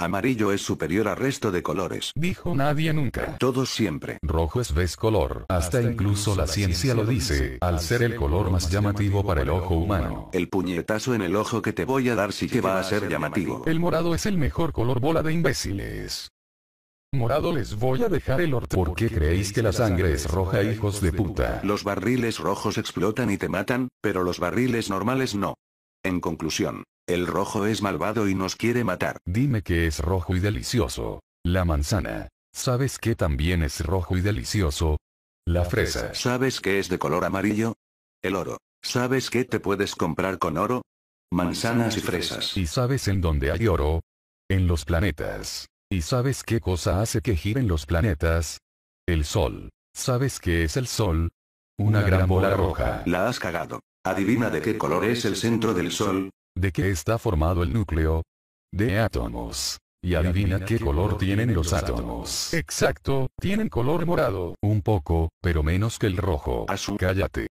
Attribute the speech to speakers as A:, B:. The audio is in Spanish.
A: Amarillo es superior al resto de colores. Dijo nadie nunca. Todos siempre. Rojo es vez Hasta, Hasta incluso la, ciencia, lo dice, al ser el color más llamativo para el ojo humano. El puñetazo en el ojo que te voy a dar sí que va a ser llamativo. El morado es el mejor color bola de imbéciles. Morado les voy a dejar el orto. ¿Por qué creéis que la sangre es roja, hijos de puta? Los barriles rojos explotan y te matan, pero los barriles normales no. En conclusión, el rojo es malvado y nos quiere matar. Dime que es rojo y delicioso. La manzana. ¿Sabes que también es rojo y delicioso? La fresa. ¿Sabes que es de color amarillo? El oro. ¿Sabes qué te puedes comprar con oro? Manzanas y fresas. ¿Y sabes en dónde hay oro? En los planetas. ¿Y sabes qué cosa hace que giren los planetas? El sol. ¿Sabes qué es el sol? Una gran bola roja. La has cagado. Adivina de qué color es el centro del sol. ¿De qué está formado el núcleo? De átomos. Y adivina qué color tienen los átomos. Exacto, tienen color morado, un poco, pero menos que el rojo. Azul, cállate.